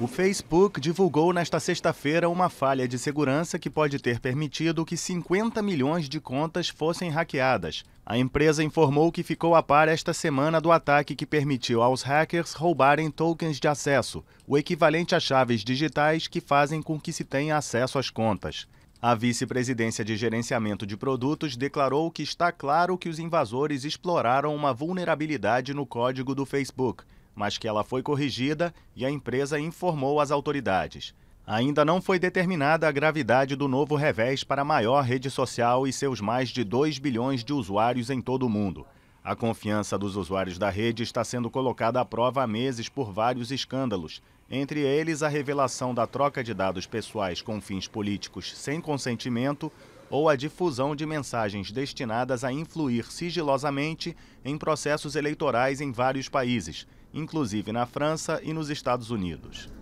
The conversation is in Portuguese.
O Facebook divulgou nesta sexta-feira uma falha de segurança que pode ter permitido que 50 milhões de contas fossem hackeadas. A empresa informou que ficou a par esta semana do ataque que permitiu aos hackers roubarem tokens de acesso, o equivalente a chaves digitais que fazem com que se tenha acesso às contas. A vice-presidência de gerenciamento de produtos declarou que está claro que os invasores exploraram uma vulnerabilidade no código do Facebook mas que ela foi corrigida e a empresa informou as autoridades. Ainda não foi determinada a gravidade do novo revés para a maior rede social e seus mais de 2 bilhões de usuários em todo o mundo. A confiança dos usuários da rede está sendo colocada à prova há meses por vários escândalos, entre eles a revelação da troca de dados pessoais com fins políticos sem consentimento ou a difusão de mensagens destinadas a influir sigilosamente em processos eleitorais em vários países inclusive na França e nos Estados Unidos.